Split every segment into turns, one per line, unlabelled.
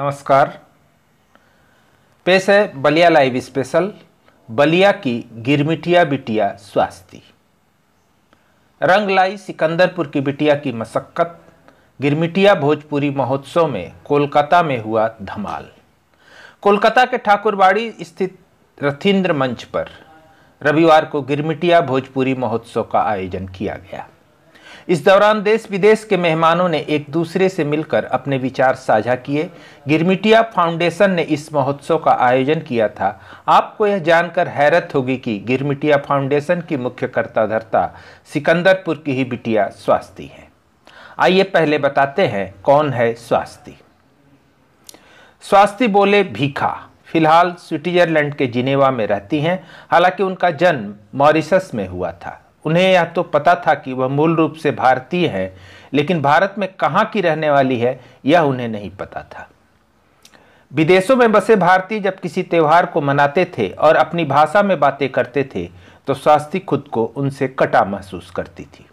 नमस्कार पेश है बलिया लाइव स्पेशल बलिया की गिरमिटिया बिटिया स्वास्थ्य रंग लाई सिकंदरपुर की बिटिया की मशक्क़त गिरमिटिया भोजपुरी महोत्सव में कोलकाता में हुआ धमाल कोलकाता के ठाकुरबाड़ी स्थित रथिंद्र मंच पर रविवार को गिरमिटिया भोजपुरी महोत्सव का आयोजन किया गया इस दौरान देश विदेश के मेहमानों ने एक दूसरे से मिलकर अपने विचार साझा किए गिरमिटिया फाउंडेशन ने इस महोत्सव का आयोजन किया था आपको यह जानकर हैरत होगी कि गिरमिटिया फाउंडेशन की मुख्य कर्ता धर्ता सिकंदरपुर की ही बिटिया स्वास्थ्य है आइए पहले बताते हैं कौन है स्वास्थ्य स्वास्थ्य बोले भीखा फिलहाल स्विट्जरलैंड के जिनेवा में रहती हैं हालांकि उनका जन्म मॉरिसस में हुआ था उन्हें यह तो पता था कि वह मूल रूप से भारतीय है लेकिन भारत में कहाँ की रहने वाली है यह उन्हें नहीं पता था विदेशों में बसे भारतीय जब किसी त्यौहार को मनाते थे और अपनी भाषा में बातें करते थे तो स्वास्थ्य खुद को उनसे कटा महसूस करती थी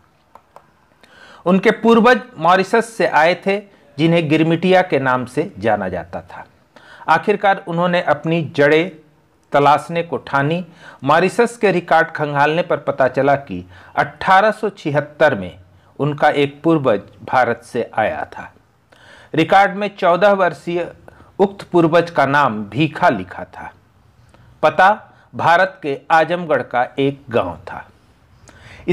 उनके पूर्वज मॉरिसस से आए थे जिन्हें गिरमिटिया के नाम से जाना जाता था आखिरकार उन्होंने अपनी जड़ें तलाशने को ठानी मॉरिसस के रिकॉर्ड खंगालने पर पता चला कि 1876 में उनका एक पूर्वज भारत से आया था रिकॉर्ड में 14 वर्षीय उक्त पूर्वज का नाम भीखा लिखा था पता भारत के आजमगढ़ का एक गांव था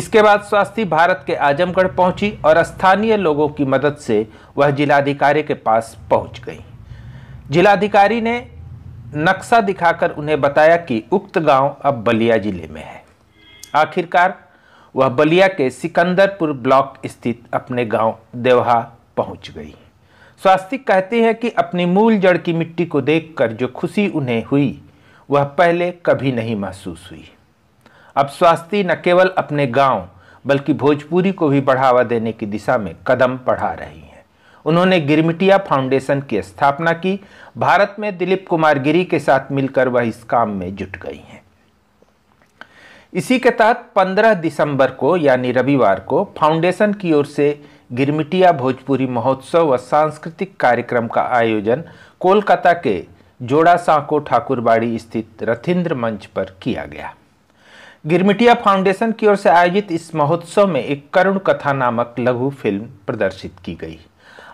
इसके बाद स्वास्थ्य भारत के आजमगढ़ पहुंची और स्थानीय लोगों की मदद से वह जिलाधिकारी के पास पहुंच गई जिलाधिकारी ने नक्शा दिखाकर उन्हें बताया कि उक्त गांव अब बलिया जिले में है आखिरकार वह बलिया के सिकंदरपुर ब्लॉक स्थित अपने गांव देवहा पहुंच गई स्वास्तिक कहते हैं कि अपनी मूल जड़ की मिट्टी को देखकर जो खुशी उन्हें हुई वह पहले कभी नहीं महसूस हुई अब स्वास्थ्य न केवल अपने गांव बल्कि भोजपुरी को भी बढ़ावा देने की दिशा में कदम बढ़ा रही हैं उन्होंने गिरमिटिया फाउंडेशन की स्थापना की भारत में दिलीप कुमार गिरी के साथ मिलकर वह इस काम में जुट गई हैं इसी के तहत 15 दिसंबर को यानी रविवार को फाउंडेशन की ओर से गिरमिटिया भोजपुरी महोत्सव व सांस्कृतिक कार्यक्रम का आयोजन कोलकाता के जोड़ा साको ठाकुरबाड़ी स्थित रथिंद्र मंच पर किया गया गिरमिटिया फाउंडेशन की ओर से आयोजित इस महोत्सव में एक करुण कथा नामक लघु फिल्म प्रदर्शित की गई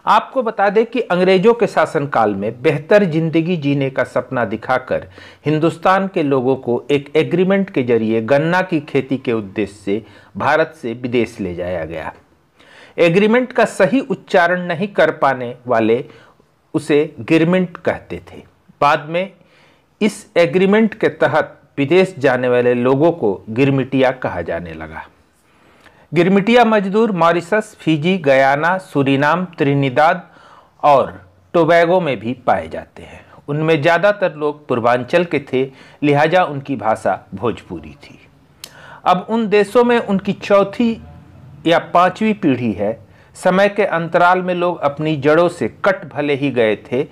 आपको बता दें कि अंग्रेजों के शासनकाल में बेहतर जिंदगी जीने का सपना दिखाकर हिंदुस्तान के लोगों को एक एग्रीमेंट के जरिए गन्ना की खेती के उद्देश्य से भारत से विदेश ले जाया गया एग्रीमेंट का सही उच्चारण नहीं कर पाने वाले उसे गिरमेंट कहते थे बाद में इस एग्रीमेंट के तहत विदेश जाने वाले लोगों को गिरमिटिया कहा जाने लगा गिरमिटिया मजदूर Mauritius Fiji Guyana Suriname Trinidad और टोबैगो में भी पाए जाते हैं उनमें ज़्यादातर लोग पूर्वांचल के थे लिहाजा उनकी भाषा भोजपुरी थी अब उन देशों में उनकी चौथी या पांचवी पीढ़ी है समय के अंतराल में लोग अपनी जड़ों से कट भले ही गए थे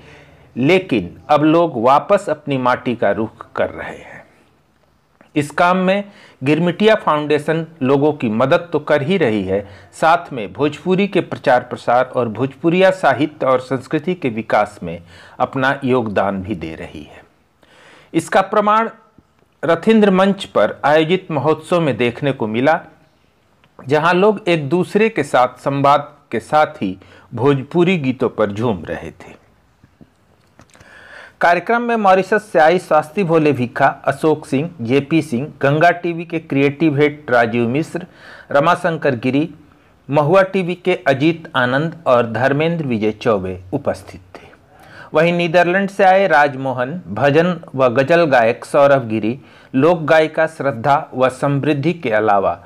लेकिन अब लोग वापस अपनी माटी का रुख कर रहे हैं इस काम में गिरमिटिया फाउंडेशन लोगों की मदद तो कर ही रही है साथ में भोजपुरी के प्रचार प्रसार और भोजपुरिया साहित्य और संस्कृति के विकास में अपना योगदान भी दे रही है इसका प्रमाण रथिंद्र मंच पर आयोजित महोत्सव में देखने को मिला जहां लोग एक दूसरे के साथ संवाद के साथ ही भोजपुरी गीतों पर झूम रहे थे कार्यक्रम में मॉरिशस से आई स्वास्थ्य भोले भिखा अशोक सिंह जेपी सिंह गंगा टीवी के creative head Rajeev Mishra Ramashankar Giri Mahua TV के अजीत आनंद और धर्मेंद्र विजय चौबे उपस्थित थे वहीं नीदरलैंड से आए राजमोहन भजन व गजल गायक सौरभ गिरी लोक गायिका श्रद्धा व समृद्धि के अलावा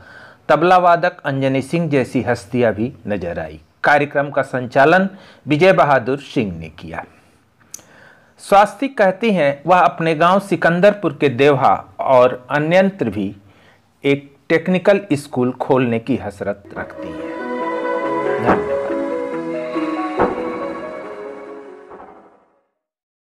तबला वादक अंजनी सिंह जैसी हस्तियां भी नजर आई कार्यक्रम का संचालन विजय बहादुर सिंह ने किया स्वास्थ्य कहती हैं वह अपने गांव सिकंदरपुर के देवहा और अन्यंत्र भी एक टेक्निकल स्कूल खोलने की हसरत रखती है